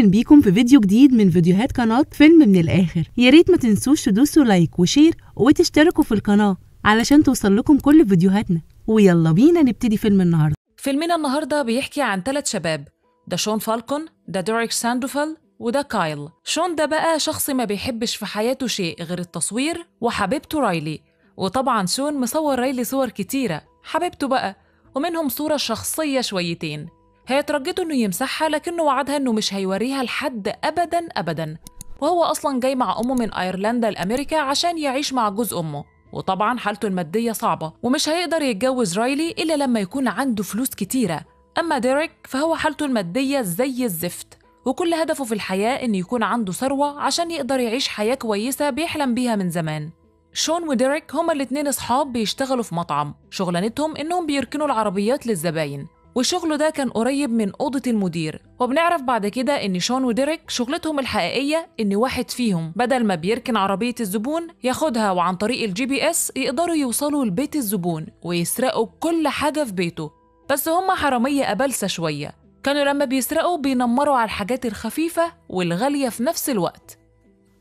اهلا بيكم في فيديو جديد من فيديوهات قناه فيلم من الاخر يا ريت ما تنسوش تدوسوا لايك وشير وتشتركوا في القناه علشان توصل لكم كل فيديوهاتنا ويلا بينا نبتدي فيلم النهارده فيلمنا النهارده بيحكي عن ثلاث شباب ده شون فالكون ده دوريك ساندوفال وده كايل شون ده بقى شخص ما بيحبش في حياته شيء غير التصوير وحبيبته رايلي وطبعا شون مصور رايلي صور كتيره حبيبته بقى ومنهم صوره شخصيه شويتين هي ترجته انه يمسحها لكنه وعدها انه مش هيوريها لحد ابدا ابدا وهو اصلا جاي مع امه من ايرلندا لامريكا عشان يعيش مع جوز امه وطبعا حالته الماديه صعبه ومش هيقدر يتجوز رايلي الا لما يكون عنده فلوس كتيره اما ديريك فهو حالته الماديه زي الزفت وكل هدفه في الحياه ان يكون عنده ثروه عشان يقدر يعيش حياه كويسه بيحلم بيها من زمان شون وديريك هما الاتنين اصحاب بيشتغلوا في مطعم شغلانتهم انهم بيركنوا العربيات للزباين وشغله ده كان قريب من أوضة المدير وبنعرف بعد كده إن شون وديريك شغلتهم الحقيقية إن واحد فيهم بدل ما بيركن عربية الزبون ياخدها وعن طريق الجي بي إس يقدروا يوصلوا لبيت الزبون ويسرقوا كل حاجة في بيته بس هم حرامية أبلسة شوية كانوا لما بيسرقوا بينمروا على الحاجات الخفيفة والغالية في نفس الوقت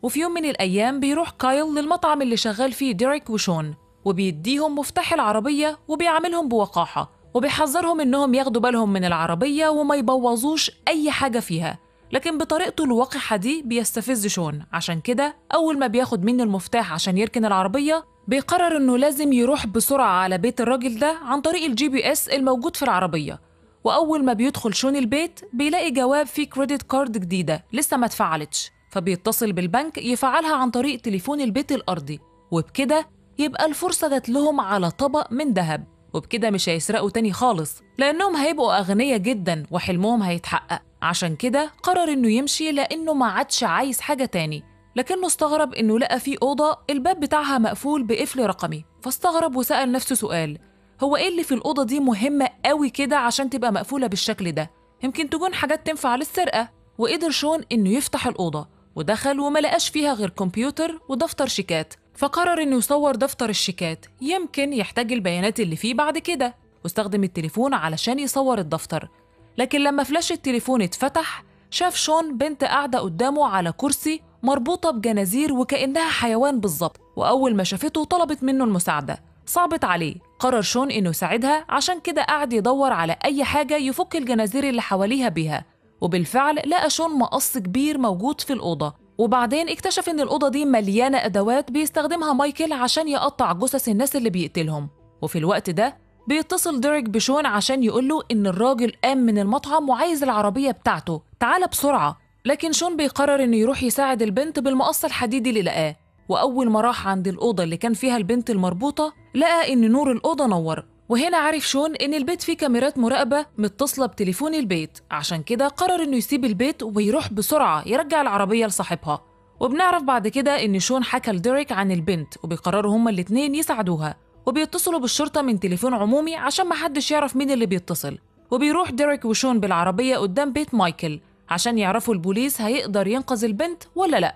وفي يوم من الأيام بيروح كايل للمطعم اللي شغال فيه ديريك وشون وبيديهم مفتاح العربية وبيعاملهم بوقاحة وبيحذرهم إنهم ياخدوا بالهم من العربية وما يبوظوش أي حاجة فيها لكن بطريقته الوقحة دي بيستفز شون عشان كده أول ما بياخد منه المفتاح عشان يركن العربية بيقرر إنه لازم يروح بسرعة على بيت الراجل ده عن طريق الجي بي إس الموجود في العربية وأول ما بيدخل شون البيت بيلاقي جواب فيه كريدت كارد جديدة لسه ما اتفعلتش فبيتصل بالبنك يفعلها عن طريق تليفون البيت الأرضي وبكده يبقى الفرصة جات لهم على طبق من ذهب وبكده مش هيسرقوا تاني خالص لأنهم هيبقوا أغنية جدا وحلمهم هيتحقق عشان كده قرر إنه يمشي لأنه ما عادش عايز حاجة تاني لكنه استغرب إنه لقى في أوضة الباب بتاعها مقفول بقفل رقمي فاستغرب وسأل نفسه سؤال هو إيه اللي في الأوضة دي مهمة قوي كده عشان تبقى مقفولة بالشكل ده يمكن تكون حاجات تنفع للسرقة وقدر شون إنه يفتح الأوضة ودخل وما لقاش فيها غير كمبيوتر ودفتر شيكات فقرر إنه يصور دفتر الشيكات يمكن يحتاج البيانات اللي فيه بعد كده واستخدم التليفون علشان يصور الدفتر لكن لما فلاش التليفون اتفتح شاف شون بنت قاعدة قدامه على كرسي مربوطة بجنازير وكأنها حيوان بالظبط وأول ما شافته طلبت منه المساعدة صعبت عليه قرر شون إنه يساعدها عشان كده قعد يدور على أي حاجة يفك الجنازير اللي حواليها بيها وبالفعل لقى شون مقص كبير موجود في الأوضة وبعدين اكتشف ان الأوضة دي مليانة أدوات بيستخدمها مايكل عشان يقطع جثث الناس اللي بيقتلهم وفي الوقت ده بيتصل ديريك بشون عشان يقوله إن الراجل قام من المطعم وعايز العربية بتاعته تعال بسرعة لكن شون بيقرر إنه يروح يساعد البنت بالمقص الحديدي اللي لقاه وأول ما راح عند الأوضة اللي كان فيها البنت المربوطة لقى إن نور الأوضة نور وهنا عارف شون إن البيت فيه كاميرات مراقبة متصلة بتليفون البيت عشان كده قرر إنه يسيب البيت ويروح بسرعة يرجع العربية لصاحبها وبنعرف بعد كده إن شون حكى لديريك عن البنت وبيقرروا هما الاتنين يساعدوها وبيتصلوا بالشرطة من تليفون عمومي عشان محدش يعرف مين اللي بيتصل وبيروح ديريك وشون بالعربية قدام بيت مايكل عشان يعرفوا البوليس هيقدر ينقذ البنت ولا لأ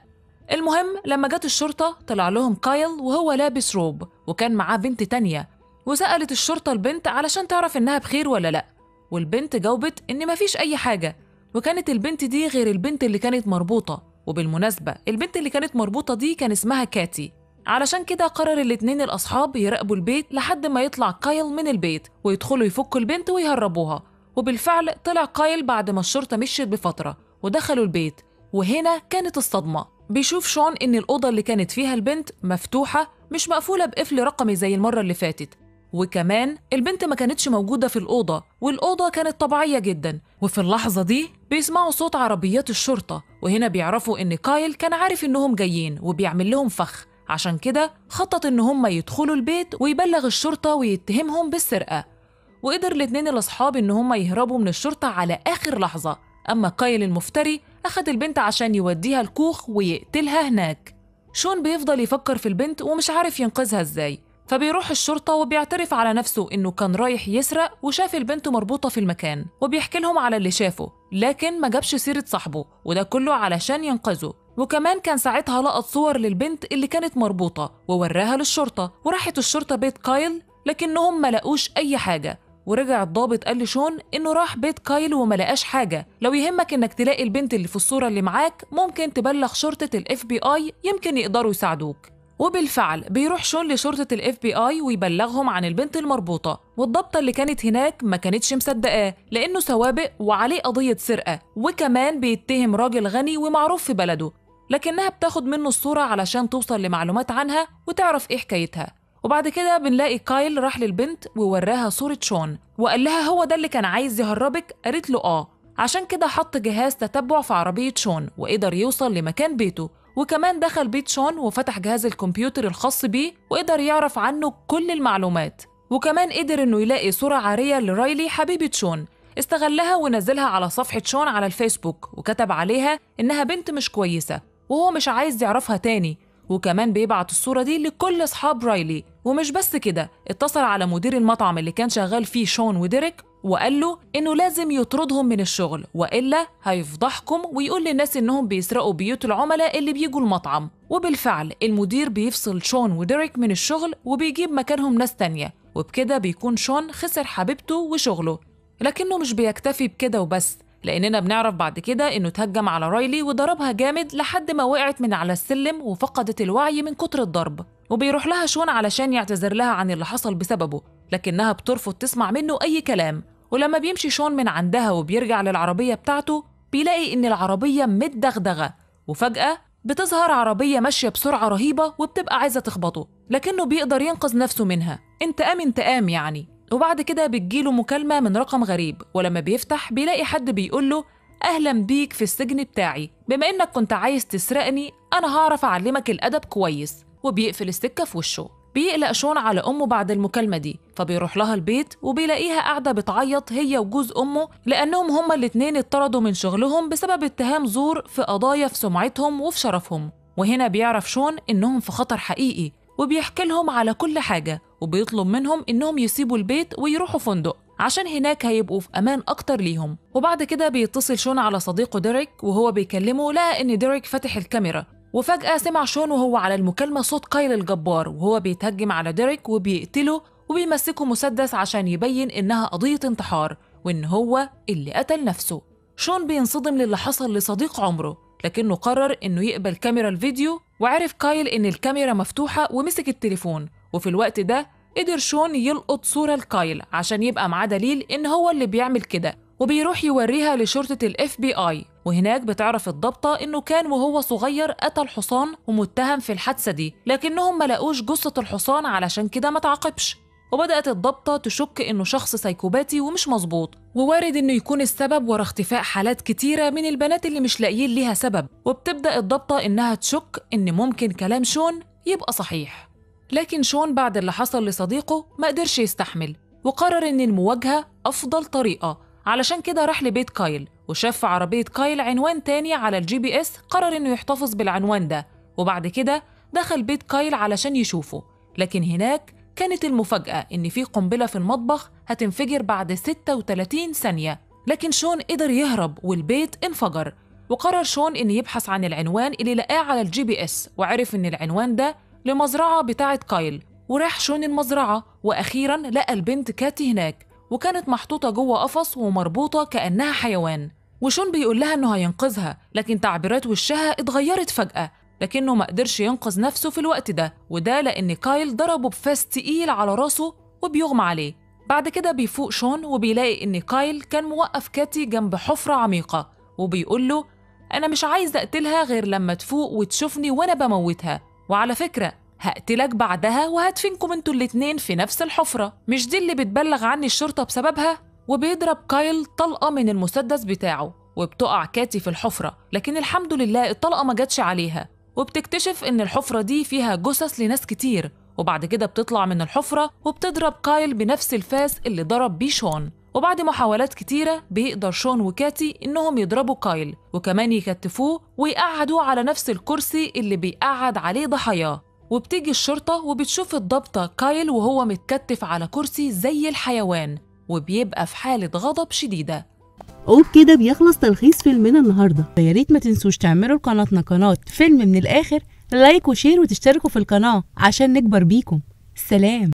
المهم لما جت الشرطة طلع لهم كايل وهو لابس روب وكان معاه بنت تانية وسألت الشرطة البنت علشان تعرف إنها بخير ولا لأ والبنت جاوبت إن مفيش أي حاجة وكانت البنت دي غير البنت اللي كانت مربوطة وبالمناسبة البنت اللي كانت مربوطة دي كان اسمها كاتي علشان كده قرر الاتنين الأصحاب يراقبوا البيت لحد ما يطلع كايل من البيت ويدخلوا يفكوا البنت ويهربوها وبالفعل طلع كايل بعد ما الشرطة مشيت بفترة ودخلوا البيت وهنا كانت الصدمة بيشوف شون إن الأوضة اللي كانت فيها البنت مفتوحة مش مقفولة بقفل رقمي زي المرة اللي فاتت وكمان البنت ما كانتش موجودة في الأوضة والأوضة كانت طبيعية جدا وفي اللحظة دي بيسمعوا صوت عربيات الشرطة وهنا بيعرفوا إن كايل كان عارف إنهم جايين وبيعمل لهم فخ عشان كده خطط إن هم يدخلوا البيت ويبلغ الشرطة ويتهمهم بالسرقة وقدر الاتنين الأصحاب إن هم يهربوا من الشرطة على آخر لحظة أما كايل المفتري أخد البنت عشان يوديها الكوخ ويقتلها هناك شون بيفضل يفكر في البنت ومش عارف ينقذها إزاي فبيروح الشرطة وبيعترف على نفسه إنه كان رايح يسرق وشاف البنت مربوطة في المكان وبيحكي لهم على اللي شافه لكن ما جابش سيرة صاحبه وده كله علشان ينقذه وكمان كان ساعتها لقط صور للبنت اللي كانت مربوطة ووراها للشرطة وراحت الشرطة بيت كايل لكنهم ما لقوش أي حاجة ورجع الضابط قال لشون إنه راح بيت كايل وما لقاش حاجة لو يهمك إنك تلاقي البنت اللي في الصورة اللي معاك ممكن تبلغ شرطة الاف بي آي يمكن يقدروا يساعدوك وبالفعل بيروح شون لشرطة الاف بي اي ويبلغهم عن البنت المربوطة والضابطة اللي كانت هناك ما كانتش مصدقاه لأنه سوابق وعليه قضية سرقة وكمان بيتهم راجل غني ومعروف في بلده لكنها بتاخد منه الصورة علشان توصل لمعلومات عنها وتعرف إيه حكايتها وبعد كده بنلاقي كايل راح للبنت ووراها صورة شون وقال لها هو ده اللي كان عايز يهربك قالت له آه عشان كده حط جهاز تتبع في عربية شون وقدر يوصل لمكان بيته وكمان دخل بيت شون وفتح جهاز الكمبيوتر الخاص بيه وقدر يعرف عنه كل المعلومات وكمان قدر إنه يلاقي صورة عارية لرايلي حبيبة شون استغلها ونزلها على صفحة شون على الفيسبوك وكتب عليها إنها بنت مش كويسة وهو مش عايز يعرفها تاني وكمان بيبعت الصورة دي لكل أصحاب رايلي ومش بس كده اتصل على مدير المطعم اللي كان شغال فيه شون وديريك وقال له انه لازم يطردهم من الشغل والا هيفضحكم ويقول للناس انهم بيسرقوا بيوت العملاء اللي بيجوا المطعم وبالفعل المدير بيفصل شون وديريك من الشغل وبيجيب مكانهم ناس تانية وبكده بيكون شون خسر حبيبته وشغله لكنه مش بيكتفي بكده وبس لأننا بنعرف بعد كده إنه تهجم على رايلي وضربها جامد لحد ما وقعت من على السلم وفقدت الوعي من كتر الضرب وبيروح لها شون علشان يعتذر لها عن اللي حصل بسببه لكنها بترفض تسمع منه أي كلام ولما بيمشي شون من عندها وبيرجع للعربية بتاعته بيلاقي إن العربية متدغدغة وفجأة بتظهر عربية ماشية بسرعة رهيبة وبتبقى عايزة تخبطه لكنه بيقدر ينقذ نفسه منها انت أمن انتقام يعني وبعد كده بتجيله مكالمة من رقم غريب ولما بيفتح بيلاقي حد بيقوله أهلا بيك في السجن بتاعي بما إنك كنت عايز تسرقني أنا هعرف أعلمك الأدب كويس وبيقفل السكة في وشه بيقلق شون على أمه بعد المكالمة دي فبيروح لها البيت وبيلاقيها قاعدة بتعيط هي وجوز أمه لأنهم هما الاتنين اتطردوا من شغلهم بسبب اتهام زور في قضايا في سمعتهم وفي شرفهم وهنا بيعرف شون إنهم في خطر حقيقي وبيحكي لهم على كل حاجة وبيطلب منهم إنهم يسيبوا البيت ويروحوا فندق عشان هناك هيبقوا في أمان أكتر ليهم وبعد كده بيتصل شون على صديقه ديريك وهو بيكلمه لقى إن ديريك فاتح الكاميرا وفجأة سمع شون وهو على المكالمة صوت قايل الجبار وهو بيتهجم على ديريك وبيقتله وبيمسكه مسدس عشان يبين إنها قضية انتحار وإن هو اللي قتل نفسه شون بينصدم للي حصل لصديق عمره لكنه قرر إنه يقبل كاميرا الفيديو وعرف كايل إن الكاميرا مفتوحة ومسك التليفون وفي الوقت ده قدر شون يلقط صورة لكايل عشان يبقى معاه دليل إن هو اللي بيعمل كده وبيروح يوريها لشرطة الاف بي اي وهناك بتعرف الضابطة إنه كان وهو صغير قتل حصان ومتهم في الحادثة دي لكنهم ملاقوش جثة الحصان علشان كده ما تعاقبش وبدأت الضابطة تشك إنه شخص سايكوباتي ومش مظبوط ووارد إنه يكون السبب ورا اختفاء حالات كتيرة من البنات اللي مش لاقيين ليها سبب وبتبدأ الضابطة إنها تشك إن ممكن كلام شون يبقى صحيح لكن شون بعد اللي حصل لصديقه ما قدرش يستحمل وقرر إن المواجهة أفضل طريقة علشان كده راح لبيت كايل وشاف في عربية كايل عنوان تاني على الجي بي إس قرر إنه يحتفظ بالعنوان ده وبعد كده دخل بيت كايل علشان يشوفه لكن هناك كانت المفاجأة إن في قنبلة في المطبخ هتنفجر بعد 36 ثانية لكن شون قدر يهرب والبيت انفجر وقرر شون إن يبحث عن العنوان اللي لقاه على الجي بي إس وعرف إن العنوان ده لمزرعة بتاعة كايل وراح شون المزرعة وأخيرا لقى البنت كاتي هناك وكانت محطوطة جوه قفص ومربوطة كأنها حيوان وشون بيقول لها إنه هينقذها لكن تعبيرات وشها اتغيرت فجأة لكنه ما قدرش ينقذ نفسه في الوقت ده وده لأن كايل ضربه بفاس تقيل على راسه وبيغمى عليه بعد كده بيفوق شون وبيلاقي إن كايل كان موقف كاتي جنب حفرة عميقة وبيقول له أنا مش عايز أقتلها غير لما تفوق وتشوفني وأنا بموتها وعلى فكرة هقتلك بعدها وهدفنكم انتوا الاتنين في نفس الحفرة مش دي اللي بتبلغ عني الشرطة بسببها وبيضرب كايل طلقة من المسدس بتاعه وبتقع كاتي في الحفرة لكن الحمد لله الطلقة ما جاتش عليها وبتكتشف إن الحفرة دي فيها جثث لناس كتير وبعد كده بتطلع من الحفرة وبتضرب كايل بنفس الفاس اللي ضرب بيه شون وبعد محاولات كتيرة بيقدر شون وكاتي إنهم يضربوا كايل وكمان يكتفوه ويقعدوه على نفس الكرسي اللي بيقعد عليه ضحاياه وبتيجي الشرطة وبتشوف الضبطة كايل وهو متكتف على كرسي زي الحيوان وبيبقى في حالة غضب شديدة وبكده بيخلص تلخيص فيلمنا النهاردة يا ريت ما تنسوش تعملوا لقناتنا قناة فيلم من الآخر لايك وشير وتشتركوا في القناة عشان نكبر بيكم سلام